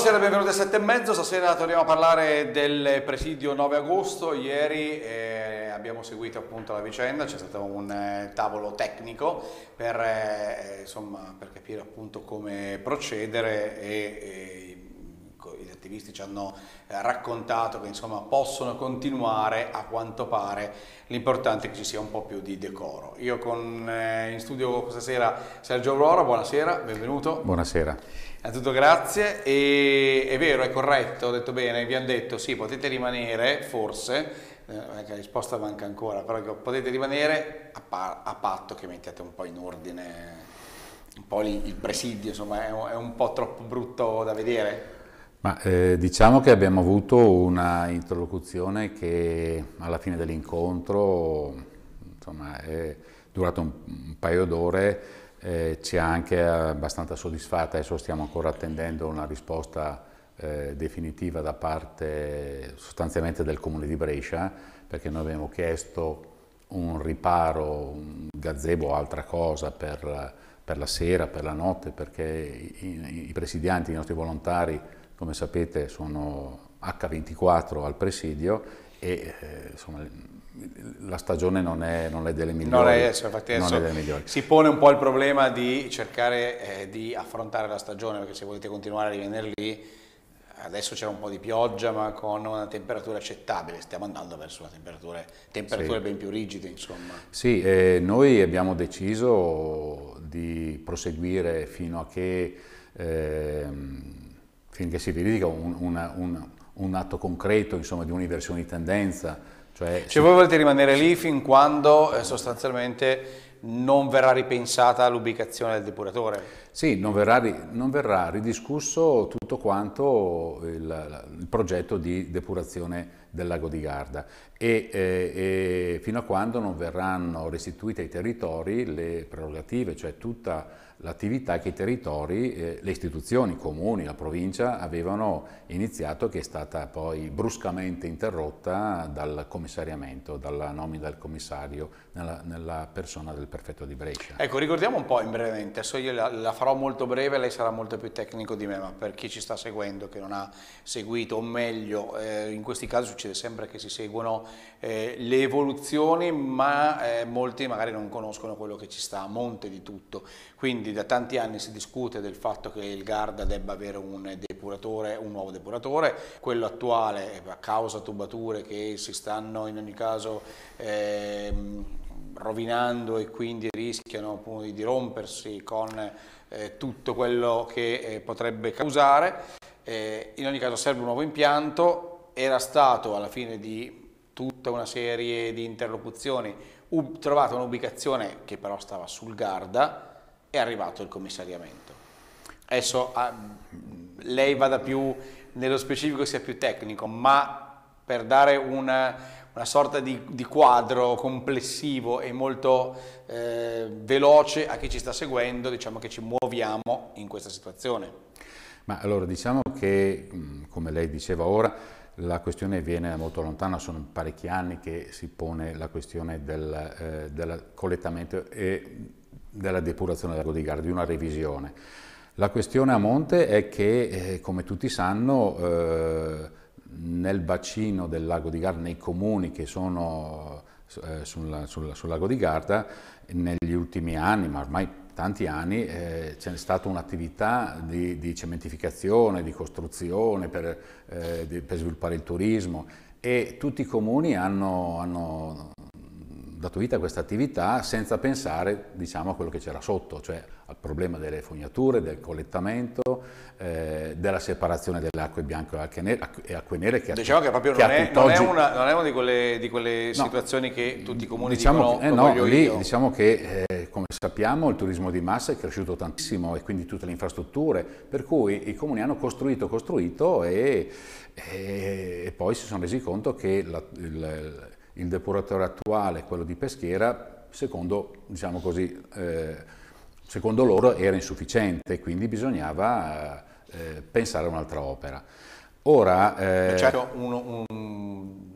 Buonasera, benvenuti a 7 e mezzo. Stasera torniamo a parlare del presidio 9 agosto. Ieri eh, abbiamo seguito appunto la vicenda, c'è stato un eh, tavolo tecnico per, eh, insomma, per, capire appunto come procedere e, e gli attivisti ci hanno eh, raccontato che insomma possono continuare a quanto pare l'importante è che ci sia un po' più di decoro. Io con eh, in studio questa sera Sergio Aurora, buonasera, benvenuto. Buonasera tutto grazie, e è vero, è corretto, ho detto bene, vi hanno detto sì, potete rimanere, forse, eh, la risposta manca ancora, però potete rimanere a, pa a patto che mettiate un po' in ordine un po' il presidio, insomma, è un, è un po' troppo brutto da vedere. Ma eh, diciamo che abbiamo avuto una interlocuzione che alla fine dell'incontro, insomma, è durata un, un paio d'ore, eh, ci ha anche abbastanza soddisfatta, adesso stiamo ancora attendendo una risposta eh, definitiva da parte sostanzialmente del Comune di Brescia, perché noi abbiamo chiesto un riparo, un gazebo o altra cosa per, per, la sera, per la notte, perché i, i presidianti, i nostri volontari, come sapete, sono H24 al presidio e eh, insomma, la stagione non è, non è delle migliori. Non è adesso, infatti adesso si pone un po' il problema di cercare eh, di affrontare la stagione, perché se volete continuare a rimanere lì, adesso c'era un po' di pioggia, ma con una temperatura accettabile, stiamo andando verso temperature, temperature sì. ben più rigide, insomma. Sì, eh, noi abbiamo deciso di proseguire fino a che, eh, finché si verifica un, una, un, un atto concreto, insomma, di un'inversione di tendenza, cioè, cioè voi volete rimanere lì fin quando eh, sostanzialmente non verrà ripensata l'ubicazione del depuratore? Sì, non verrà, non verrà ridiscusso tutto quanto il, il, progetto di depurazione del lago di Garda e, eh, e fino a quando non verranno restituite ai territori le prerogative, cioè tutta l'attività che i territori, eh, le istituzioni, i comuni, la provincia avevano iniziato che è stata poi bruscamente interrotta dal commissariamento, dalla nomina del commissario nella, nella persona del prefetto di Brescia. Ecco, ricordiamo un po' in brevemente, adesso io la, la, farò molto breve, lei sarà molto più tecnico di me, ma per chi ci sta seguendo, che non ha seguito, o meglio, eh, in questi casi succede sempre che si seguono eh, le evoluzioni, ma eh, molti magari non conoscono quello che ci sta a monte di tutto. Quindi quindi da tanti anni si discute del fatto che il Garda debba avere un depuratore, un nuovo depuratore, quello attuale eh, a causa tubature che si stanno in ogni caso ehm, rovinando e quindi rischiano appunto di rompersi con eh, tutto quello che eh, potrebbe causare. Eh, in ogni caso serve un nuovo impianto, era stato alla fine di tutta una serie di interlocuzioni trovata un'ubicazione che però stava sul Garda, è arrivato il commissariamento. Adesso ah, lei vada più nello specifico, sia più tecnico, ma per dare una, una sorta di, di, quadro complessivo e molto eh, veloce a chi ci sta seguendo, diciamo che ci muoviamo in questa situazione. Ma allora diciamo che, come lei diceva ora, la questione viene molto lontana, sono parecchi anni che si pone la questione del, eh, del collettamento e della depurazione del lago di Garda, di una revisione. La questione a monte è che, eh, come tutti sanno, eh, nel bacino del lago di Garda, nei comuni che sono eh, sul, sul, sul, lago di Garda, negli ultimi anni, ma ormai tanti anni, eh, c'è stata un'attività di, di, cementificazione, di costruzione per, eh, di, per sviluppare il turismo e tutti i comuni hanno, hanno dato vita a questa attività senza pensare diciamo, a quello che c'era sotto, cioè al problema delle fognature, del collettamento, eh, della separazione delle acque bianche e acque nere, e acque nere che Diciamo che proprio che non, è, non, è una, non, è, una, di quelle, di quelle situazioni che tutti i comuni diciamo, dicono eh no, lì, Diciamo che eh, come sappiamo il turismo di massa è cresciuto tantissimo e quindi tutte le infrastrutture, per cui i comuni hanno costruito, costruito e, e, e poi si sono resi conto che la, il, il depuratore attuale, quello di Peschiera, secondo, diciamo così, eh, secondo loro era insufficiente, quindi bisognava eh, pensare a un'altra opera. Ora... Eh, eh C'era un, un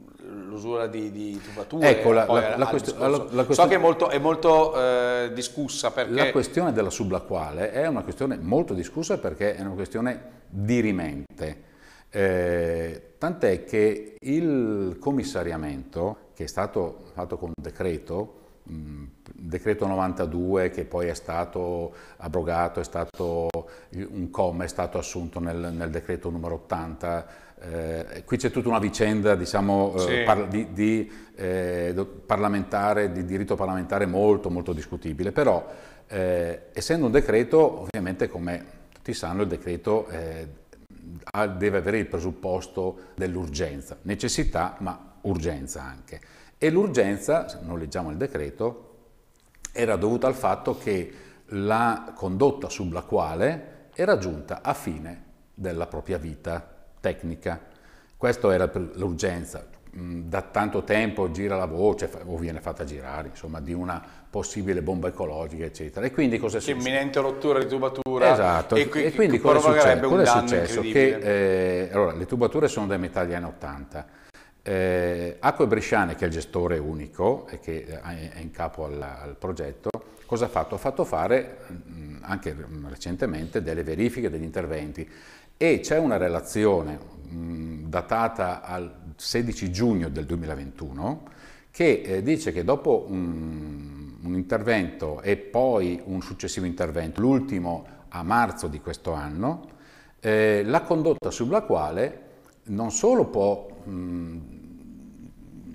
l'usura di, di tubature. Ecco, la, la, la, quest- la, questione... So che è molto, è molto eh, discussa perché... La questione della subacquale è una questione molto discussa perché è una questione dirimente. Eh, tant'è che il commissariamento che è stato fatto con un decreto, mh, decreto 92 che poi è stato abrogato, è stato, un comma è stato assunto nel, nel decreto numero 80. Eh, qui c'è tutta una vicenda diciamo, eh, sì. eh, par di, di, eh, parlamentare, di diritto parlamentare molto, molto discutibile, però eh, essendo un decreto, ovviamente come tutti sanno il decreto eh, deve avere il presupposto dell'urgenza, necessità ma urgenza anche. E l'urgenza, non leggiamo il decreto, era dovuta al fatto che la condotta sulla quale era giunta a fine della propria vita tecnica. Questa era l'urgenza. Mm, da tanto tempo gira la voce, o viene fatta girare, insomma, di una possibile bomba ecologica, eccetera. E quindi cosa è successo? Imminente rottura di tubatura. Esatto, e, qui, e quindi cosa è successo? Cosa è successo? Che, eh, allora, le tubature sono dai metà degli anni 80 eh, Acque Bresciane, che è il gestore unico e che eh, è in capo al, al progetto, cosa ha fatto? Ha fatto fare mm, anche mm, recentemente delle verifiche, degli interventi e c'è una relazione mh, mm, datata al 16 giugno del 2021 che eh, dice che dopo un, un, intervento e poi un successivo intervento, l'ultimo a marzo di questo anno, eh, la condotta sulla quale non solo può mh,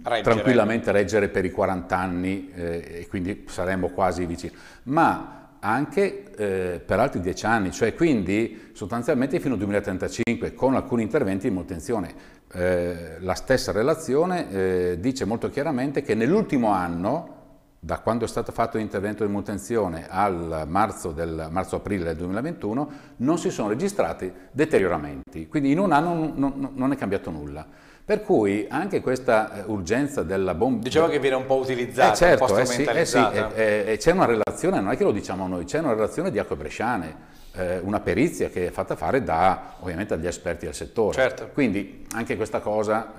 reggere. tranquillamente reggere per i 40 anni eh, e quindi saremmo quasi vicini, ma anche eh, per altri 10 anni, cioè quindi sostanzialmente fino al 2035 con alcuni interventi di manutenzione. Eh, la stessa relazione eh, dice molto chiaramente che nell'ultimo anno, da quando è stato fatto l'intervento di manutenzione al marzo del, marzo-aprile del 2021, non si sono registrati deterioramenti, quindi in un anno non, non è cambiato nulla. Per cui anche questa eh, urgenza della bomba... Diciamo che viene un po' utilizzata, eh certo, un po' strumentalizzata. Eh sì, eh sì, eh, eh, c'è una relazione, non è che lo diciamo noi, c'è una relazione di acque bresciane, una perizia che è fatta fare da, ovviamente dagli esperti del settore. Certo. Quindi anche questa cosa...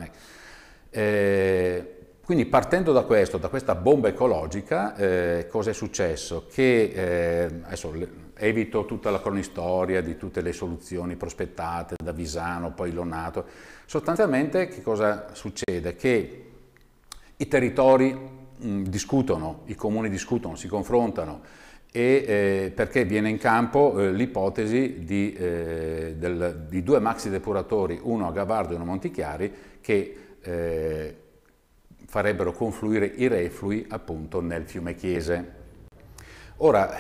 Eh, quindi partendo da questo, da questa bomba ecologica, eh, cosa è successo? Che eh, adesso evito tutta la cronistoria di tutte le soluzioni prospettate da Visano, poi Lonato. Sostanzialmente che cosa succede? Che i territori mh, mm, discutono, i comuni discutono, si confrontano e, eh, perché viene in campo eh, l'ipotesi di, eh, del, di, due maxi depuratori, uno a Gavardo e uno a Montichiari, che eh, farebbero confluire i reflui appunto nel fiume Chiese. Ora,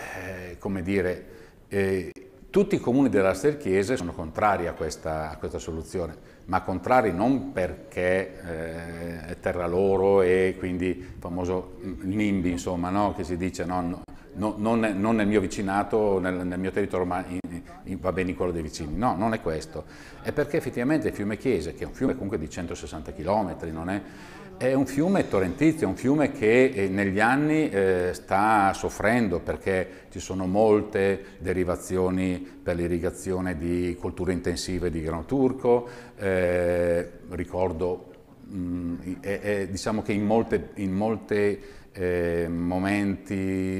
eh, come dire, eh, tutti i comuni della Chiese sono contrari a questa, a questa soluzione, ma contrari non perché eh, è terra loro e quindi il famoso NIMBY, insomma, no? che si dice no, no, non, non, nel mio vicinato, nel, nel mio territorio, ma in, in, va bene in quello dei vicini. No, non è questo. È perché effettivamente il fiume Chiese, che è un fiume comunque di 160 km, non è, è un fiume torrentizio, è un fiume che eh, negli anni eh, sta soffrendo perché ci sono molte derivazioni per l'irrigazione di colture intensive di grano turco, eh, ricordo mh, mm, è, è, diciamo che in molte, in molte eh, momenti,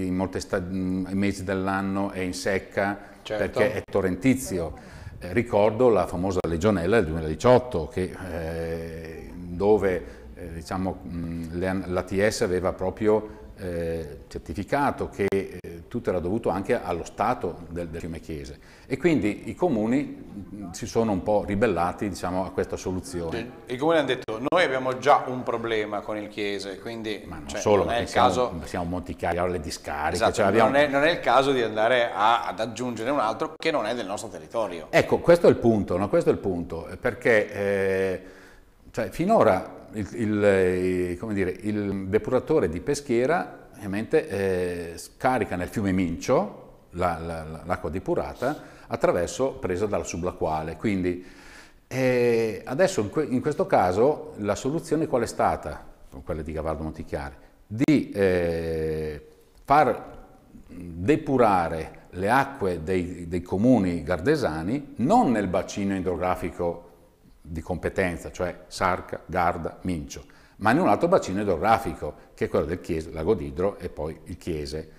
in molti mm, mesi dell'anno è in secca certo. perché è torrentizio. Eh, ricordo la famosa legionella del 2018 che, dove eh, diciamo, l'ATS aveva proprio eh, certificato che eh, tutto era dovuto anche allo stato del, del, fiume Chiese e quindi i comuni si sono un po' ribellati diciamo, a questa soluzione. I comuni hanno detto noi abbiamo già un problema con il Chiese, quindi Ma non cioè, solo, non è il siamo, caso... siamo Monticari, allora le discariche... Esatto, cioè abbiamo... non, è, non, è, il caso di andare a, ad aggiungere un altro che non è del nostro territorio. Ecco, questo è il punto, no? questo è il punto eh, perché eh, cioè, finora il, il, eh, dire, il, depuratore di peschiera ovviamente eh, scarica nel fiume Mincio la, la, l'acqua depurata attraverso presa dalla subacquale. Quindi eh, adesso in, que, in, questo caso la soluzione qual è stata? Quella di Gavardo Montichiari, di eh, far depurare le acque dei, dei comuni gardesani non nel bacino idrografico di competenza, cioè Sarca, Garda, Mincio, ma in un altro bacino idrografico, che è quello del Chiese, Lago d'Idro e poi il Chiese.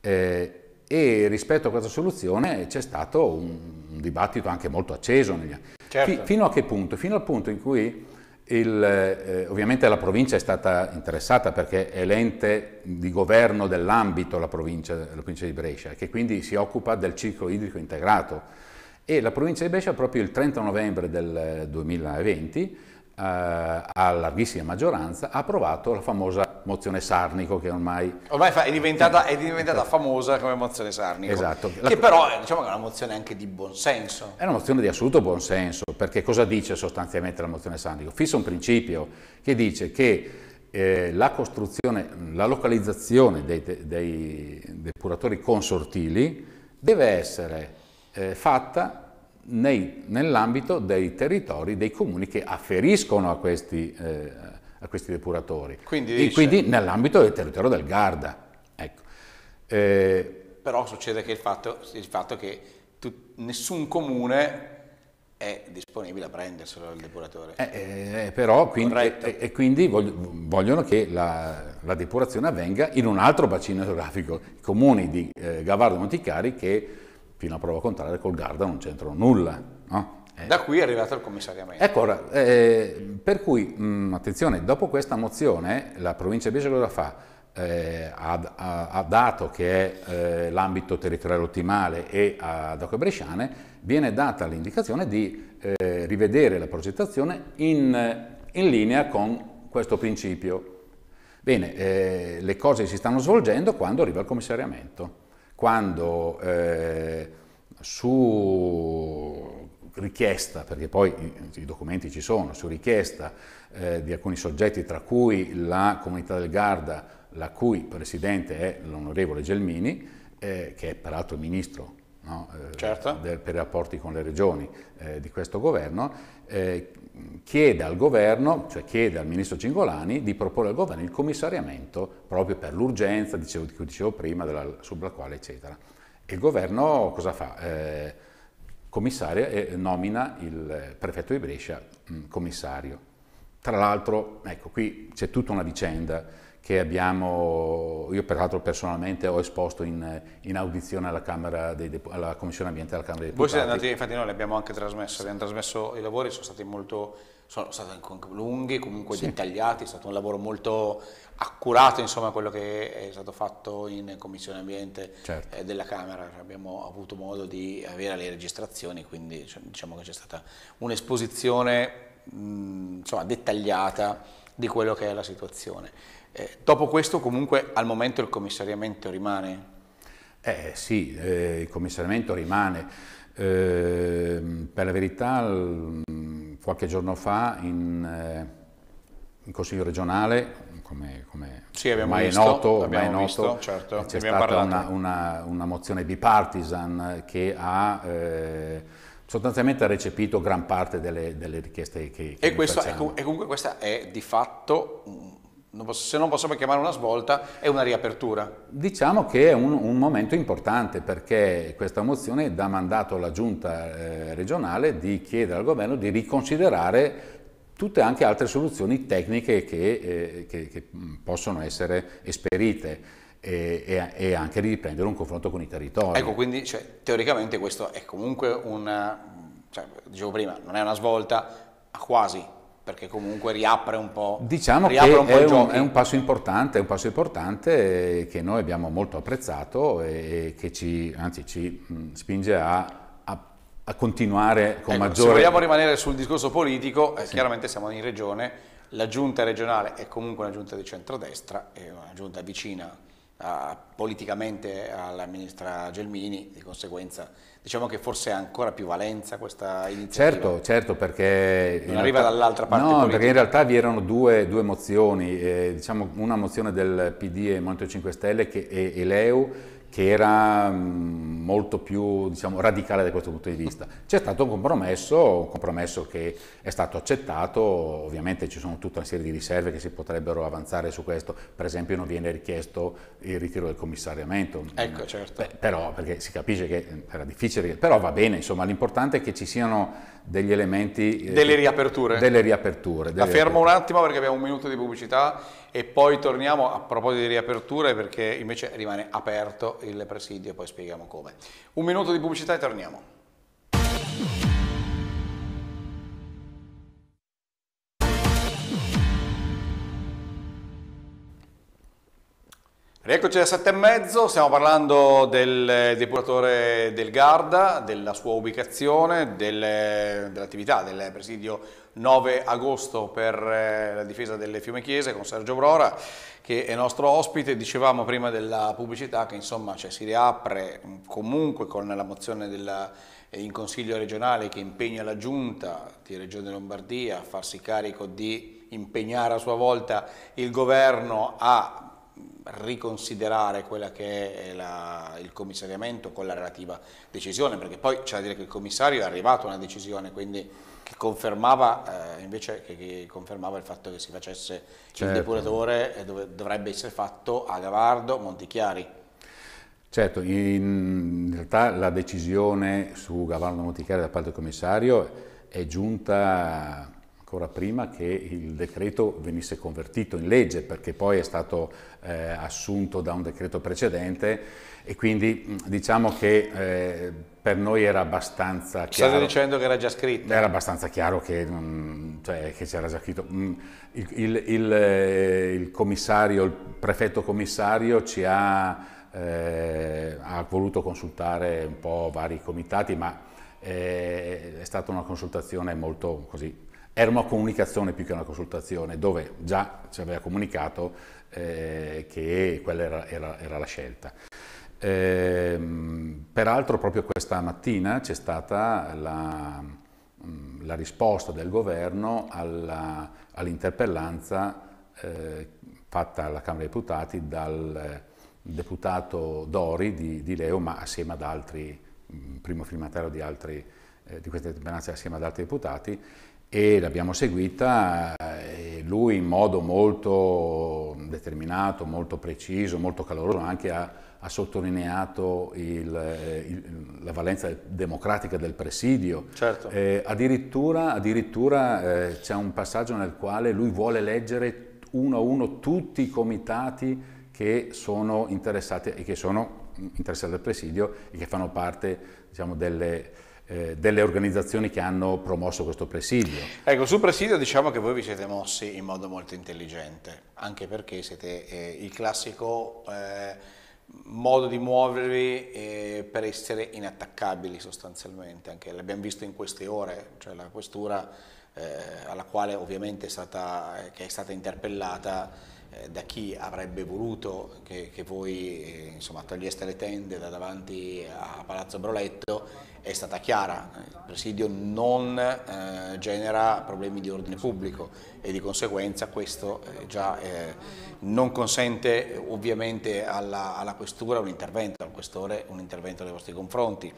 Eh, e rispetto a questa soluzione c'è stato un, un, dibattito anche molto acceso negli anni. Certo. F fino a che punto? Fino al punto in cui il, eh, ovviamente la provincia è stata interessata perché è l'ente di governo dell'ambito la, la provincia, di Brescia, che quindi si occupa del ciclo idrico integrato e la provincia di Brescia proprio il 30 novembre del 2020 eh, a larghissima maggioranza ha approvato la famosa mozione Sarnico che ormai, ormai fa, è, diventata, è, diventata, esatto. famosa come mozione Sarnico esatto. che la... però eh, diciamo che è una mozione anche di buonsenso è una mozione di assoluto buonsenso perché cosa dice sostanzialmente la mozione Sarnico? fissa un principio che dice che eh, la costruzione, la localizzazione dei, dei depuratori consortili deve essere eh, fatta nell'ambito dei territori, dei comuni che afferiscono a questi, eh, a questi depuratori. Quindi, quindi nell'ambito del territorio del Garda. Ecco. Eh, Però succede che il fatto, il fatto che tu, nessun comune è disponibile a prenderselo il depuratore. Eh, eh, eh però, quindi, e, e quindi voglio, vogliono che la, la, depurazione avvenga in un altro bacino geografico, i comuni di eh, Gavardo Monticari che fino a prova contraria col Garda non c'entrano nulla. No? Eh. Da qui è arrivato il commissariamento. Ecco, ora, eh, per cui, mh, mm, attenzione, dopo questa mozione la provincia di Biese cosa fa? Eh, ha, ha, dato che è eh, l'ambito territoriale ottimale e ad Acque Bresciane, viene data l'indicazione di eh, rivedere la progettazione in, in linea con questo principio. Bene, eh, le cose si stanno svolgendo quando arriva il commissariamento quando eh, su richiesta, perché poi i, documenti ci sono, su richiesta eh, di alcuni soggetti, tra cui la comunità del Garda, la cui presidente è l'onorevole Gelmini, eh, che è peraltro ministro no, eh, certo. del, per i rapporti con le regioni eh, di questo governo, eh, chiede al governo, cioè chiede al ministro Cingolani di proporre al governo il commissariamento proprio per l'urgenza, dicevo, di cui dicevo prima, della quale eccetera. E il governo cosa fa? Eh, commissaria e nomina il prefetto di Brescia mh, mm, commissario. Tra l'altro, ecco, qui c'è tutta una vicenda che abbiamo, io peraltro personalmente ho esposto in, in audizione alla, dei, alla, Commissione Ambiente della Camera dei Deputati. Voi siete andati, infatti noi l'abbiamo anche trasmesso, abbiamo trasmesso i lavori, sono stati molto sono stati lunghi, comunque sì. dettagliati, è stato un lavoro molto accurato insomma quello che è stato fatto in Commissione Ambiente certo. Eh, della Camera, abbiamo avuto modo di avere le registrazioni, quindi diciamo che c'è stata un'esposizione dettagliata di quello che è la situazione. Eh, dopo questo comunque al momento il commissariamento rimane? Eh sì, eh, il commissariamento rimane. Eh, per la verità mm, qualche giorno fa in, eh, in Consiglio regionale, come, come sì, ormai visto, è noto, ormai è noto visto, certo, c'è stata una, una, una, mozione bipartisan che ha eh, sostanzialmente ha recepito gran parte delle, delle richieste che, che E questo, E comunque questa è di fatto non posso, se non possiamo chiamare una svolta, è una riapertura. Diciamo che è un, un momento importante perché questa mozione dà mandato alla giunta eh, regionale di chiedere al governo di riconsiderare tutte anche altre soluzioni tecniche che, eh, che, che mm, possono essere esperite. E, e, anche di riprendere un confronto con i territori. Ecco, quindi cioè, teoricamente questo è comunque una, cioè, dicevo prima, non è una svolta, ma quasi, perché comunque riapre un po', diciamo riapre che un po è, il È un passo importante, è un passo importante che noi abbiamo molto apprezzato e che ci, anzi, ci mm, spinge a a continuare con ecco, maggiore... Se vogliamo rimanere sul discorso politico, eh, chiaramente siamo in regione, la giunta regionale è comunque una giunta di centrodestra, è una giunta vicina a, politicamente alla ministra Gelmini, di conseguenza Diciamo che forse ha ancora più valenza questa iniziativa. Certo, certo, perché... Non arriva realtà, dall'altra parte No, politica. perché in realtà vi erano due, due mozioni, eh, diciamo una mozione del PD e Movimento 5 Stelle che, e, e l'EU che era mm, molto più diciamo, radicale da questo punto di vista. C'è stato un compromesso, un compromesso che è stato accettato, ovviamente ci sono tutta una serie di riserve che si potrebbero avanzare su questo, per esempio non viene richiesto il ritiro del commissariamento. Ecco, certo. Beh, però, perché si capisce che era difficile, però va bene, insomma, l'importante è che ci siano degli elementi... Eh, delle riaperture. Delle riaperture. Delle La fermo riaperture. un attimo perché abbiamo un minuto di pubblicità e poi torniamo a proposito di riaperture perché invece rimane aperto il presidio e poi spieghiamo come. Un minuto di pubblicità e torniamo. Rieccoci alle sette e mezzo, stiamo parlando del depuratore del Garda, della sua ubicazione, del, dell'attività del presidio 9 agosto per eh, la difesa delle fiume chiese con Sergio Brora che è nostro ospite. Dicevamo prima della pubblicità che insomma cioè, si riapre mm, comunque con la mozione della, eh, in consiglio regionale che impegna la giunta di Regione Lombardia a farsi carico di impegnare a sua volta il governo a riconsiderare quella che è la, il commissariamento con la relativa decisione, perché poi c'è da dire che il commissario è arrivato a una decisione, quindi che confermava, eh, invece, che, che confermava il fatto che si facesse certo. il depuratore e eh, dove, dovrebbe essere fatto a Gavardo, Montichiari. Certo, in realtà la decisione su Gavardo Montichiari da parte del commissario è giunta ancora prima che il decreto venisse convertito in legge, perché poi è stato eh, assunto da un decreto precedente e quindi diciamo che eh, per noi era abbastanza chiaro. Stavo dicendo che era già scritto. Era abbastanza chiaro che, cioè, che c'era già scritto. Il, il, il, eh, il commissario, il prefetto commissario ci ha... Eh, ha voluto consultare un po' vari comitati, ma eh, è stata una consultazione molto così era una comunicazione più che una consultazione, dove già ci aveva comunicato eh, che quella era, era, era la scelta. Ehm, peraltro proprio questa mattina c'è stata la, mm, la, risposta del governo all'interpellanza all eh, fatta alla Camera dei Deputati dal eh, deputato Dori di, di Leo, ma assieme ad altri, mm, primo firmatario di, altri, eh, di questa interpellanza assieme ad altri deputati, e l'abbiamo seguita eh, e lui in modo molto determinato, molto preciso, molto caloroso anche ha, ha sottolineato il, eh, il, la valenza democratica del presidio. Certo. Eh, addirittura, addirittura eh, c'è un passaggio nel quale lui vuole leggere uno a uno tutti i comitati che sono interessati e che sono interessati al presidio e che fanno parte diciamo, delle eh, delle organizzazioni che hanno promosso questo presidio. Ecco, sul presidio diciamo che voi vi siete mossi in modo molto intelligente, anche perché siete eh, il classico eh, modo di muovervi eh, per essere inattaccabili sostanzialmente, anche l'abbiamo visto in queste ore, cioè la questura eh, alla quale ovviamente è stata, è stata interpellata eh, da chi avrebbe voluto che, che voi eh, insomma, toglieste le tende da davanti a Palazzo Broletto è stata chiara, il presidio non eh, genera problemi di ordine pubblico e di conseguenza questo eh, già eh, non consente eh, ovviamente alla, alla questura un intervento, al questore un intervento nei vostri confronti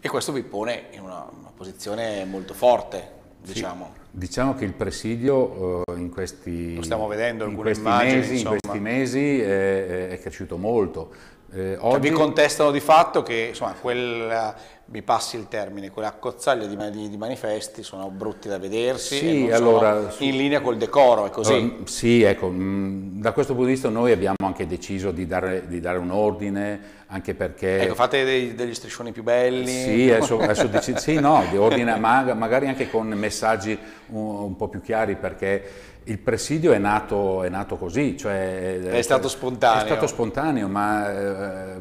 e questo vi pone in una, una posizione molto forte diciamo. Sì, diciamo che il presidio eh, in questi, in questi immagini, mesi, in questi mesi è, è, cresciuto molto, eh, oggi... cioè, vi contestano di fatto che insomma, quella, mi passi il termine, quell'accozzaglia di, di, di, manifesti sono brutti da vedersi sì, allora, su... in linea col decoro, è così? Allora, sì, ecco, da questo punto di vista noi abbiamo anche deciso di dare, di dare un ordine, anche perché... Ecco, fate dei, degli striscioni più belli? Sì, adesso, adesso dici, sì no, di ordine, ma, magari anche con messaggi un, un po' più chiari, perché il presidio è nato, è nato così, cioè, è stato spontaneo. È stato spontaneo, ma eh,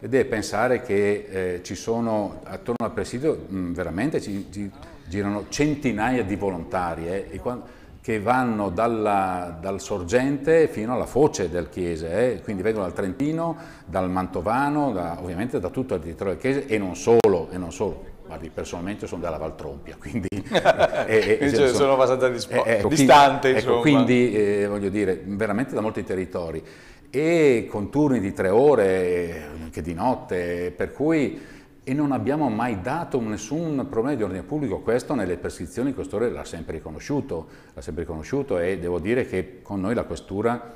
l'idea pensare che eh, ci sono attorno al presidio mh, mm, veramente ci, ci, girano centinaia di volontari eh, quando, che vanno dalla, dal sorgente fino alla foce del chiese, eh, quindi vengono dal Trentino, dal Mantovano, da, ovviamente da tutto il territorio del chiese e non solo. E non solo guardi, personalmente sono dalla Valtrompia, quindi... e, e, eh, eh, cioè, eh, sono, sono abbastanza dispo- eh, ecco, distante, quindi, ecco, quindi eh, voglio dire, veramente da molti territori. E con turni di tre ore, anche di notte, per cui e non abbiamo mai dato nessun problema di ordine pubblico, questo nelle prescrizioni il questore l'ha sempre riconosciuto, l'ha sempre riconosciuto e devo dire che con noi la questura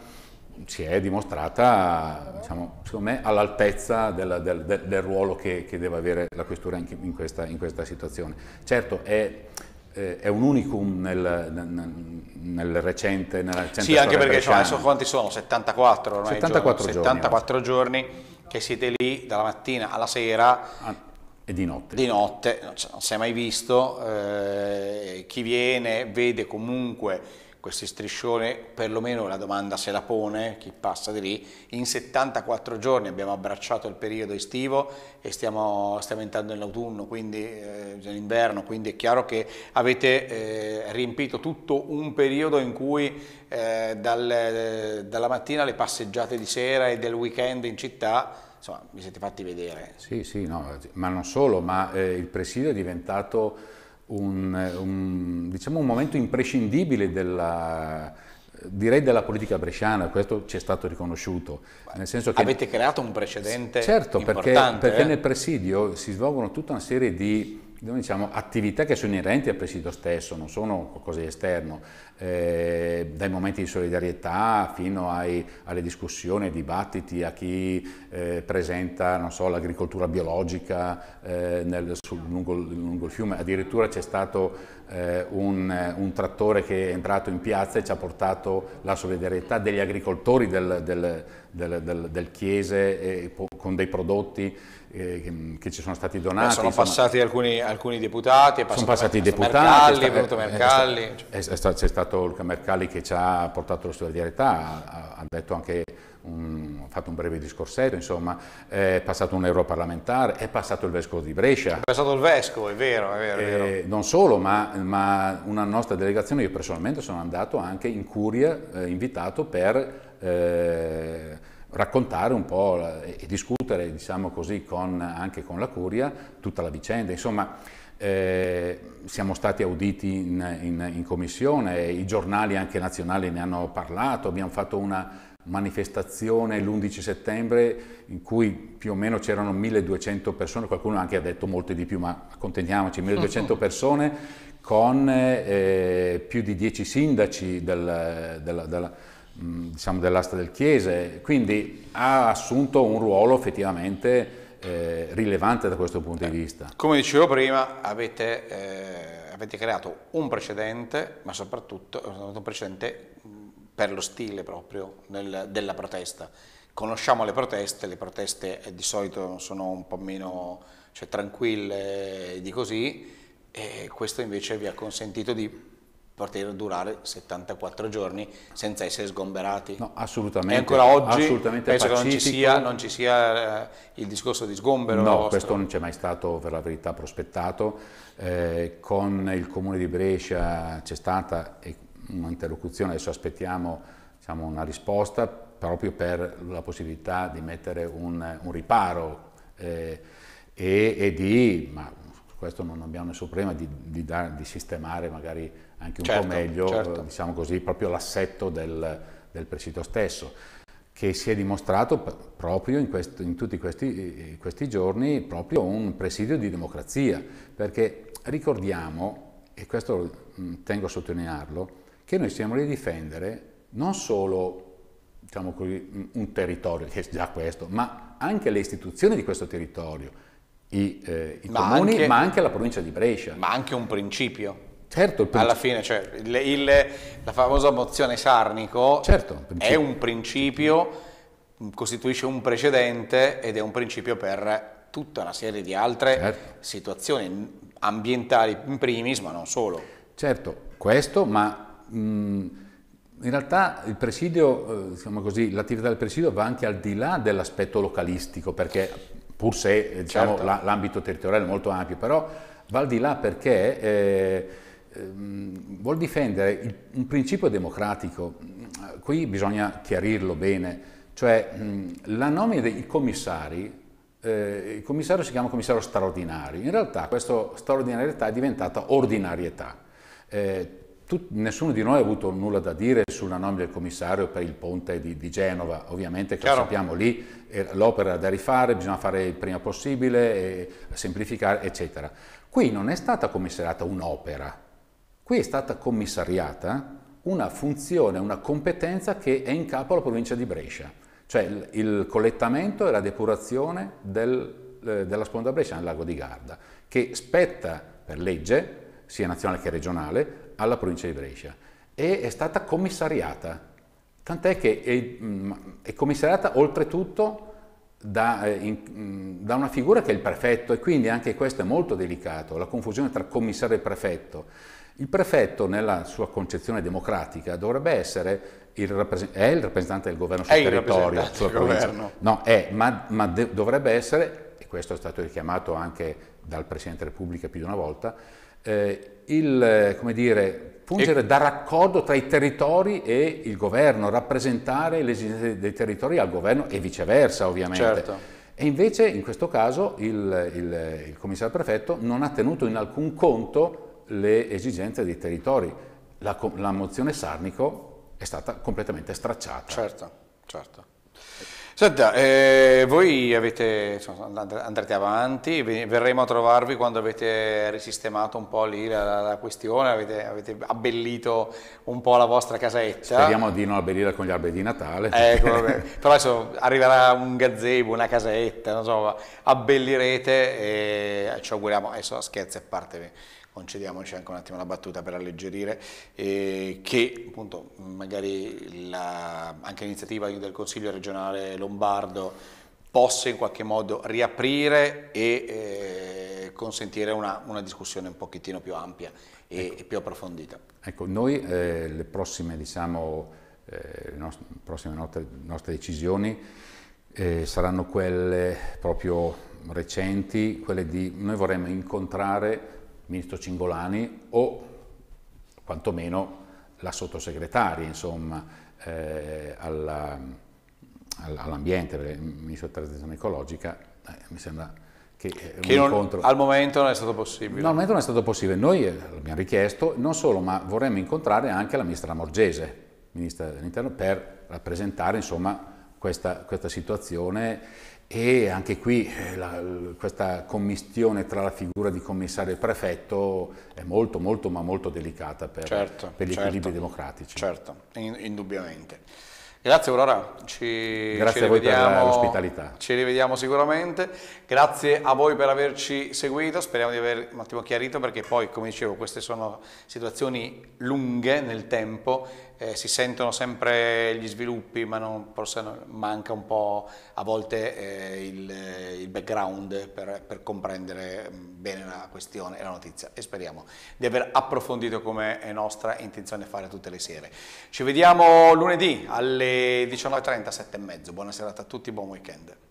si è dimostrata, diciamo, secondo me, all'altezza del, del, del, del ruolo che, che, deve avere la Questura anche in, questa, in questa, situazione. Certo, è, eh, è un unicum nel, nel, nel recente, nella Sì, anche perché cioè, adesso quanti sono? 74, 74 giorni, 74 giorni che siete lì dalla mattina alla sera ah. E di notte. Di notte, non, si è mai visto, eh, chi viene vede comunque questi striscioni, perlomeno la domanda se la pone chi passa di lì, in 74 giorni abbiamo abbracciato il periodo estivo e stiamo, stiamo entrando nell'autunno, quindi eh, nell'inverno, quindi è chiaro che avete eh, riempito tutto un periodo in cui eh, dal, dalla mattina alle passeggiate di sera e del weekend in città insomma, vi siete fatti vedere. Sì, sì, no, ma non solo, ma eh, il presidio è diventato un, un, diciamo un momento imprescindibile della, direi della politica bresciana, questo ci è stato riconosciuto. Avete creato un precedente Certo, perché, perché eh? nel presidio si svolgono tutta una serie di diciamo, attività che sono inerenti al presidio stesso, non sono qualcosa di esterno eh, dai momenti di solidarietà fino ai, alle discussioni, ai dibattiti, a chi eh, presenta so, l'agricoltura biologica eh, nel, sul, lungo, lungo, il fiume. Addirittura c'è stato eh, un, un, trattore che è entrato in piazza e ci ha portato la solidarietà degli agricoltori del, del, del, del Chiese e, con dei prodotti eh, che ci sono stati donati. Beh, sono insomma, passati alcuni, alcuni, deputati, è passato sono passati i deputati, Mercalli, è venuto eh, Mercalli. È, cioè. è, è, c'è stato stato Luca Mercalli che ci ha portato la solidarietà, ha, ha detto anche un, ha fatto un breve discorsetto, insomma, è passato un europarlamentare, è passato il vescovo di Brescia. È passato il vescovo, è vero, è vero. È vero. Eh, non solo, ma, ma, una nostra delegazione, io personalmente sono andato anche in curia, eh, invitato per... Eh, raccontare un po' e discutere, diciamo così, con, anche con la Curia tutta la vicenda. Insomma, eh, siamo stati auditi in, in, in commissione, i giornali anche nazionali ne hanno parlato, abbiamo fatto una manifestazione l'11 settembre in cui più o meno c'erano 1200 persone, qualcuno anche ha detto molte di più, ma accontentiamoci, 1200 persone con eh, più di 10 sindaci del, della, della, mm, diciamo dell'asta del Chiese, quindi ha assunto un ruolo effettivamente eh, rilevante da questo punto eh, di vista. Come dicevo prima, avete, eh, avete, creato un precedente, ma soprattutto eh, un precedente per lo stile proprio nel, della protesta. Conosciamo le proteste, le proteste eh, di solito sono un po' meno cioè, tranquille di così, e questo invece vi ha consentito di poter durare 74 giorni senza essere sgomberati. No, assolutamente. E ancora oggi assolutamente penso pacifico. che non ci sia, non ci sia eh, il discorso di sgombero. No, vostro. questo non c'è mai stato per la verità prospettato. Eh, con il Comune di Brescia c'è stata un'interlocuzione, adesso aspettiamo diciamo, una risposta proprio per la possibilità di mettere un, un riparo eh, e, e, di, ma questo non abbiamo nessun problema, di, di, da, di sistemare magari anche un certo, po' meglio, certo. Eh, diciamo così, proprio l'assetto del, del presidio stesso che si è dimostrato proprio in, questo, in tutti questi, eh, questi, giorni proprio un presidio di democrazia, perché ricordiamo, e questo mm, tengo a sottolinearlo, che noi siamo lì a difendere non solo diciamo così, un territorio, che è già questo, ma anche le istituzioni di questo territorio, i, eh, i ma comuni, anche, ma anche la provincia di Brescia. Ma anche un principio. Certo, il alla fine, cioè, il, il, la famosa mozione Sarnico certo, è un principio, costituisce un precedente ed è un principio per tutta una serie di altre certo. situazioni ambientali in primis, ma non solo. Certo, questo, ma mh, mm, in realtà il presidio, eh, diciamo così, l'attività del presidio va anche al di là dell'aspetto localistico, perché pur se eh, diciamo, certo. la, l'ambito territoriale è molto ampio, però va al di là perché... Eh, Ehm, vuol difendere il, un principio democratico, eh, qui bisogna chiarirlo bene, cioè la nomina dei commissari, eh, il commissario si chiama commissario straordinario, in realtà questa straordinarietà è diventata ordinarietà. Eh, tut, nessuno di noi ha avuto nulla da dire sulla nomina del commissario per il ponte di, di Genova, ovviamente che lo sappiamo lì, eh, l'opera da rifare, bisogna fare il prima possibile, eh, semplificare, eccetera. Qui non è stata commissariata un'opera, Qui è stata commissariata una funzione, una competenza che è in capo alla provincia di Brescia, cioè il, il collettamento e la depurazione del, eh, della sponda bresciana del lago di Garda, che spetta per legge, sia nazionale che regionale, alla provincia di Brescia e è stata commissariata, tant'è che è, mm, è commissariata oltretutto da, eh, in, mm, da, una figura che è il prefetto e quindi anche questo è molto delicato, la confusione tra commissario e prefetto il prefetto, nella sua concezione democratica, dovrebbe essere il è il rappresentante del governo sul è territorio, sulla provincia. No, è, ma, ma dovrebbe essere, e questo è stato richiamato anche dal Presidente della Repubblica più di una volta, eh, il, come dire, fungere da raccordo tra i territori e il governo, rappresentare le esigenze dei territori al governo e viceversa ovviamente. Certo. E invece in questo caso il, il, il commissario prefetto non ha tenuto in alcun conto le esigenze dei territori. La, la mozione Sarnico è stata completamente stracciata. Certo, certo. Senta, eh, voi avete, insomma, andrete avanti, verremo a trovarvi quando avete risistemato un po' lì la, la questione, avete, avete, abbellito un po' la vostra casetta. Speriamo di non abbellire con gli alberi di Natale. Ecco, vabbè. però adesso arriverà un gazebo, una casetta, non so, abbellirete e ci auguriamo, adesso scherzi a parte concediamoci anche un attimo la battuta per alleggerire, eh, che appunto magari la, anche l'iniziativa del Consiglio regionale lombardo possa in qualche modo riaprire e eh, consentire una, una, discussione un pochettino più ampia e, ecco. e più approfondita. Ecco, noi eh, le prossime, diciamo, eh, nostre, prossime note, nostre decisioni eh, saranno quelle proprio recenti, quelle di noi vorremmo incontrare ministro Cingolani o quantomeno la sottosegretaria insomma, eh, alla, all'ambiente, il ministro della transizione ecologica, eh, mi sembra che, eh, che non, incontro... al momento non è stato possibile. No, al momento non è stato possibile. Noi eh, l'abbiamo richiesto, non solo, ma vorremmo incontrare anche la ministra Morgese, ministra dell'Interno, per rappresentare insomma, questa, questa situazione e anche qui eh, la, questa commistione tra la figura di commissario e prefetto è molto molto ma molto delicata per, certo, per gli certo, equilibri democratici. Certo, indubbiamente. Grazie Aurora, ci, Grazie ci a voi per l'ospitalità. Ci rivediamo sicuramente. Grazie a voi per averci seguito, speriamo di aver un attimo chiarito perché poi, come dicevo, queste sono situazioni lunghe nel tempo eh, si sentono sempre gli sviluppi, ma non, forse manca un po' a volte eh, il, eh, il, background per, per, comprendere bene la questione e la notizia. E speriamo di aver approfondito come è nostra intenzione fare tutte le sere. Ci vediamo lunedì alle 19.30, 7.30. Buona serata a tutti, buon weekend.